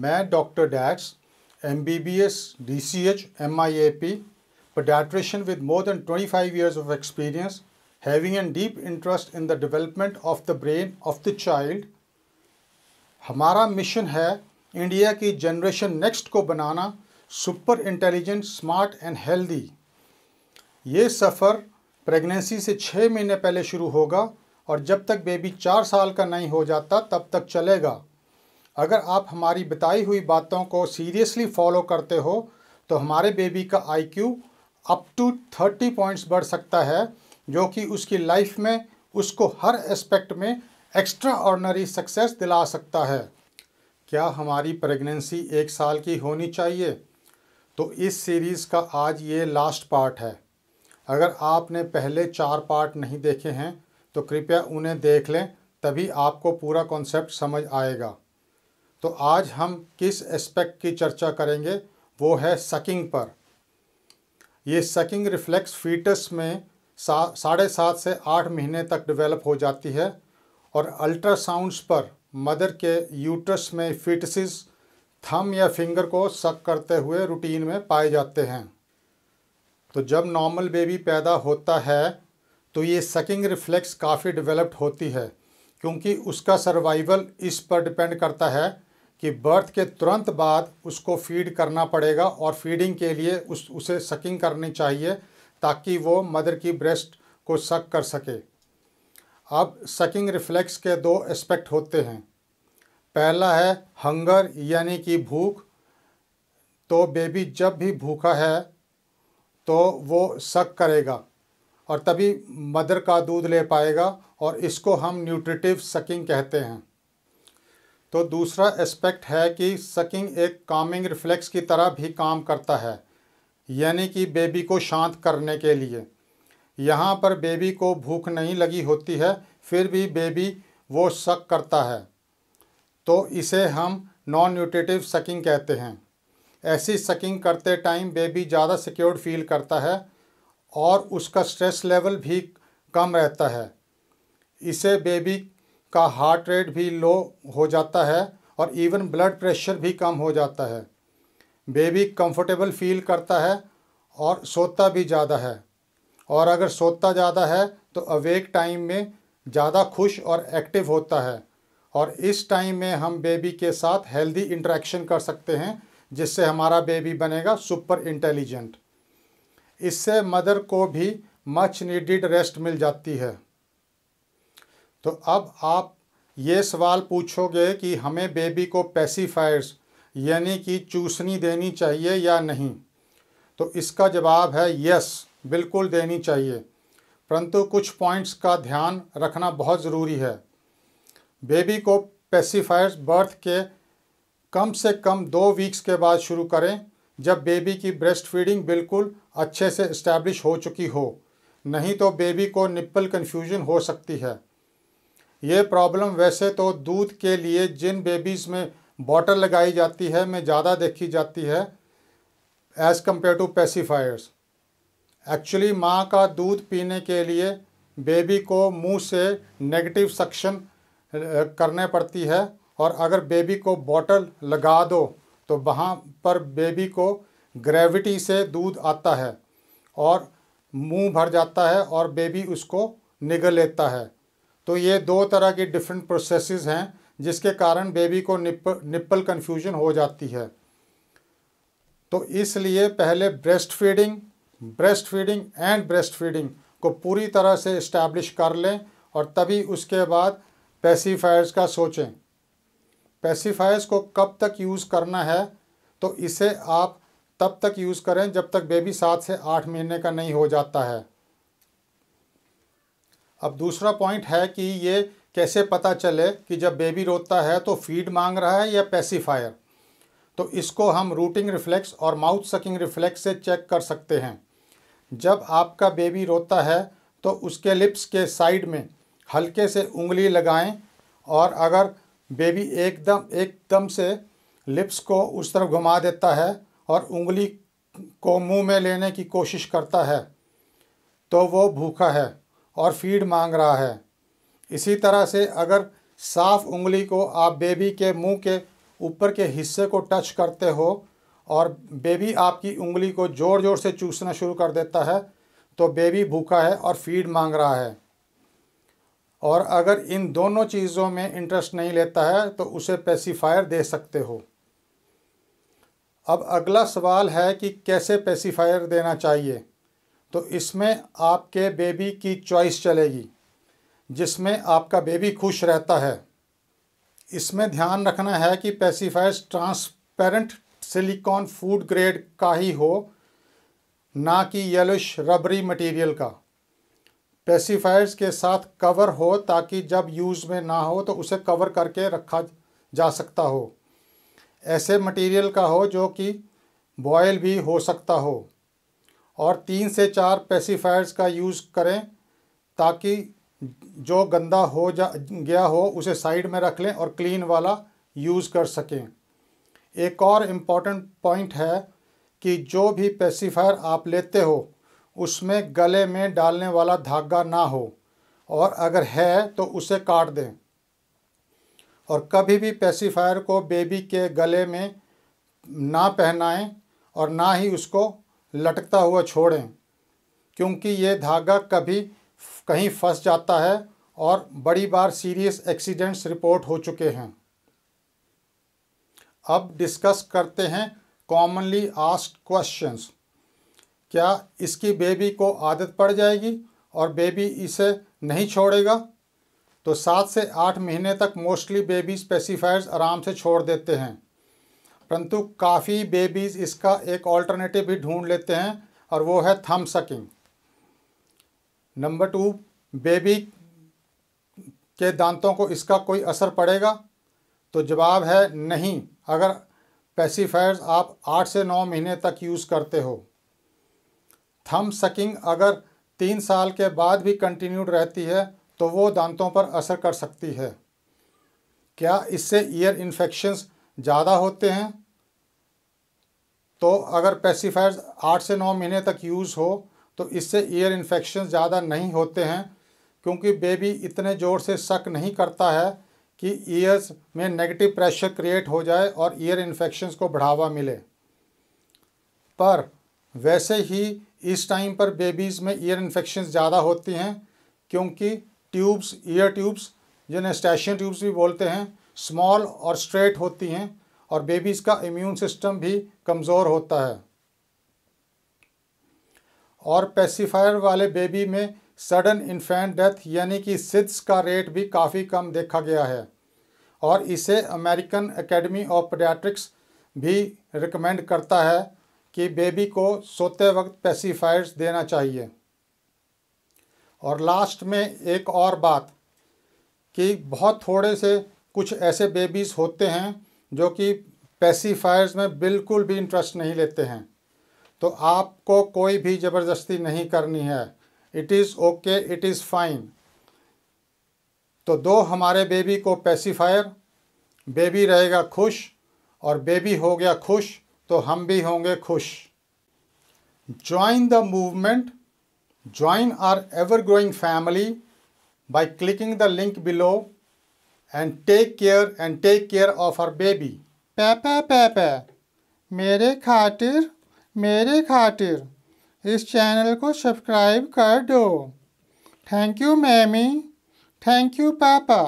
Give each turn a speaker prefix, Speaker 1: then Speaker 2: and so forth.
Speaker 1: मैं डॉक्टर डैक्स M B B S D C H M I A P paediatrician with more than twenty five years of experience having an deep interest in the development of the brain of the child हमारा mission है India की generation next को बनाना super intelligent smart and healthy ये सफ़र pregnancy से छः महीने पहले शुरू होगा और जब तक बेबी चार साल का नहीं हो जाता तब तक चलेगा अगर आप हमारी बताई हुई बातों को सीरियसली फॉलो करते हो तो हमारे बेबी का IQ up to thirty points बढ़ सकता है जो कि उसकी लाइफ में उसको हर एस्पेक्ट में एक्स्ट्रा ऑर्डनरी सक्सेस दिला सकता है क्या हमारी प्रेगनेंसी एक साल की होनी चाहिए तो इस सीरीज़ का आज ये लास्ट पार्ट है अगर आपने पहले चार पार्ट नहीं देखे हैं तो कृपया उन्हें देख लें तभी आपको पूरा कॉन्सेप्ट समझ आएगा तो आज हम किस एस्पेक्ट की चर्चा करेंगे वो है सकिंग पर ये सकिंग रिफ्लेक्स फीटस में सा साढ़े सात से आठ महीने तक डेवलप हो जाती है और अल्ट्रासाउंड्स पर मदर के यूट्रस में फीटसिस थम या फिंगर को सक करते हुए रूटीन में पाए जाते हैं तो जब नॉर्मल बेबी पैदा होता है तो ये सकिंग रिफ्लेक्स काफ़ी डेवलप्ड होती है क्योंकि उसका सर्वाइवल इस पर डिपेंड करता है कि बर्थ के तुरंत बाद उसको फीड करना पड़ेगा और फीडिंग के लिए उस उसे सकिंग करनी चाहिए ताकि वो मदर की ब्रेस्ट को सक कर सके अब सकिंग रिफ्लेक्स के दो एस्पेक्ट होते हैं पहला है हंगर यानी कि भूख तो बेबी जब भी भूखा है तो वो सक करेगा और तभी मदर का दूध ले पाएगा और इसको हम न्यूट्रिटिव सकिंग कहते हैं तो दूसरा एस्पेक्ट है कि सकिंग एक कामिंग रिफ्लेक्स की तरह भी काम करता है यानी कि बेबी को शांत करने के लिए यहाँ पर बेबी को भूख नहीं लगी होती है फिर भी बेबी वो सक करता है तो इसे हम नॉन न्यूट्रेटिव सकिंग कहते हैं ऐसी सकिंग करते टाइम बेबी ज़्यादा सिक्योर्ड फील करता है और उसका स्ट्रेस लेवल भी कम रहता है इसे बेबी का हार्ट रेट भी लो हो जाता है और इवन ब्लड प्रेशर भी कम हो जाता है बेबी कंफर्टेबल फील करता है और सोता भी ज़्यादा है और अगर सोता ज़्यादा है तो अवेक टाइम में ज़्यादा खुश और एक्टिव होता है और इस टाइम में हम बेबी के साथ हेल्दी इंटरेक्शन कर सकते हैं जिससे हमारा बेबी बनेगा सुपर इंटेलिजेंट इससे मदर को भी मच नीडिड रेस्ट मिल जाती है तो अब आप ये सवाल पूछोगे कि हमें बेबी को पेसीफायर्स यानी कि चूसनी देनी चाहिए या नहीं तो इसका जवाब है यस बिल्कुल देनी चाहिए परंतु कुछ पॉइंट्स का ध्यान रखना बहुत ज़रूरी है बेबी को पेसीफायर्स बर्थ के कम से कम दो वीक्स के बाद शुरू करें जब बेबी की ब्रेस्ट फीडिंग बिल्कुल अच्छे से इस्टेब्लिश हो चुकी हो नहीं तो बेबी को निप्पल कन्फ्यूजन हो सकती है ये प्रॉब्लम वैसे तो दूध के लिए जिन बेबीज़ में बॉटल लगाई जाती है में ज़्यादा देखी जाती है as compare to pacifiers actually माँ का दूध पीने के लिए बेबी को मुंह से नेगेटिव सक्शन करने पड़ती है और अगर बेबी को बॉटल लगा दो तो वहाँ पर बेबी को ग्रेविटी से दूध आता है और मुंह भर जाता है और बेबी उसको निगल लेता है तो ये दो तरह की डिफरेंट प्रोसेसेस हैं जिसके कारण बेबी को निप निप्पल कन्फ्यूजन हो जाती है तो इसलिए पहले breast feeding breast feeding and breast feeding को पूरी तरह से इस्टेब्लिश कर लें और तभी उसके बाद पैसीफायर्स का सोचें पैसीफायर्स को कब तक यूज़ करना है तो इसे आप तब तक यूज़ करें जब तक बेबी सात से आठ महीने का नहीं हो जाता है अब दूसरा पॉइंट है कि ये कैसे पता चले कि जब बेबी रोता है तो फीड मांग रहा है या पेसीफायर तो इसको हम रूटिंग रिफ्लेक्स और माउथ सकिंग रिफ्लेक्स से चेक कर सकते हैं जब आपका बेबी रोता है तो उसके लिप्स के साइड में हल्के से उंगली लगाएं और अगर बेबी एकदम एकदम से लिप्स को उस तरफ घुमा देता है और उंगली को मुंह में लेने की कोशिश करता है तो वो भूखा है और फीड मांग रहा है इसी तरह से अगर साफ उंगली को आप बेबी के मुंह के ऊपर के हिस्से को टच करते हो और बेबी आपकी उंगली को ज़ोर ज़ोर से चूसना शुरू कर देता है तो बेबी भूखा है और फीड मांग रहा है और अगर इन दोनों चीज़ों में इंटरेस्ट नहीं लेता है तो उसे पेसीफायर दे सकते हो अब अगला सवाल है कि कैसे पेसीफायर देना चाहिए तो इसमें आपके बेबी की चॉइस चलेगी जिसमें आपका बेबी खुश रहता है इसमें ध्यान रखना है कि pacifiers transparent silicone food grade का ही हो ना कि येलोश रबरी मटेरियल का पेसीफायर्स के साथ कवर हो ताकि जब यूज़ में ना हो तो उसे कवर करके रखा जा सकता हो ऐसे मटेरियल का हो जो कि बॉयल भी हो सकता हो और तीन से चार पेसीफायर्स का यूज़ करें ताकि जो गंदा हो जा गया हो उसे साइड में रख लें और क्लीन वाला यूज़ कर सकें एक और इम्पॉर्टेंट पॉइंट है कि जो भी पेसीफायर आप लेते हो उसमें गले में डालने वाला धागा ना हो और अगर है तो उसे काट दें और कभी भी पेसीफायर को बेबी के गले में ना पहनाएं और ना ही उसको लटकता हुआ छोड़ें क्योंकि ये धागा कभी कहीं फंस जाता है और बड़ी बार सीरियस एक्सीडेंट्स रिपोर्ट हो चुके हैं अब डिस्कस करते हैं कॉमनली आस्क क्वेश्चंस क्या इसकी बेबी को आदत पड़ जाएगी और बेबी इसे नहीं छोड़ेगा तो सात से आठ महीने तक मोस्टली बेबी स्पेसिफायर्स आराम से छोड़ देते हैं परंतु काफ़ी बेबीज़ इसका एक ऑल्टरनेटिव भी ढूंढ लेते हैं और वो है थम सकिंग नंबर टू बेबी के दांतों को इसका कोई असर पड़ेगा तो जवाब है नहीं अगर पेसीफायर्स आप आठ से नौ महीने तक यूज़ करते हो थम सकिंग अगर तीन साल के बाद भी कंटिन्यूड रहती है तो वो दांतों पर असर कर सकती है क्या इससे ईयर इन्फेक्शंस ज़्यादा होते हैं तो अगर पेस्टिसाइड्स आठ से नौ महीने तक यूज़ हो तो इससे ईयर इन्फेक्शन ज़्यादा नहीं होते हैं क्योंकि बेबी इतने ज़ोर से शक नहीं करता है कि ईयर्स में नेगेटिव प्रेशर क्रिएट हो जाए और ईयर इन्फेक्शन को बढ़ावा मिले पर वैसे ही इस टाइम पर बेबीज़ में ईयर इन्फेक्शन ज़्यादा होती हैं क्योंकि ट्यूब्स ईयर ट्यूब्स जिन्हें स्टेशन ट्यूब्स भी बोलते हैं स्मॉल और स्ट्रेट होती हैं और बेबीज़ का इम्यून सिस्टम भी कमज़ोर होता है और पेसीफायर वाले बेबी में सडन इन्फेंट डेथ यानी कि सिद्स का रेट भी काफ़ी कम देखा गया है और इसे अमेरिकन एकेडमी ऑफ पेडियाट्रिक्स भी रिकमेंड करता है कि बेबी को सोते वक्त पेसीफायर्स देना चाहिए और लास्ट में एक और बात कि बहुत थोड़े से कुछ ऐसे बेबीज़ होते हैं जो कि पैसीफायर्स में बिल्कुल भी इंटरेस्ट नहीं लेते हैं तो आपको कोई भी ज़बरदस्ती नहीं करनी है it is okay it is fine तो दो हमारे बेबी को पैसीफायर बेबी रहेगा खुश और बेबी हो गया खुश तो हम भी होंगे खुश join the movement join our ever growing family by clicking the link below and take care and take care of हर बेबी पैपा पैपा मेरे खातिर मेरे खातिर इस चैनल को सब्सक्राइब कर दो thank you mummy thank you पापा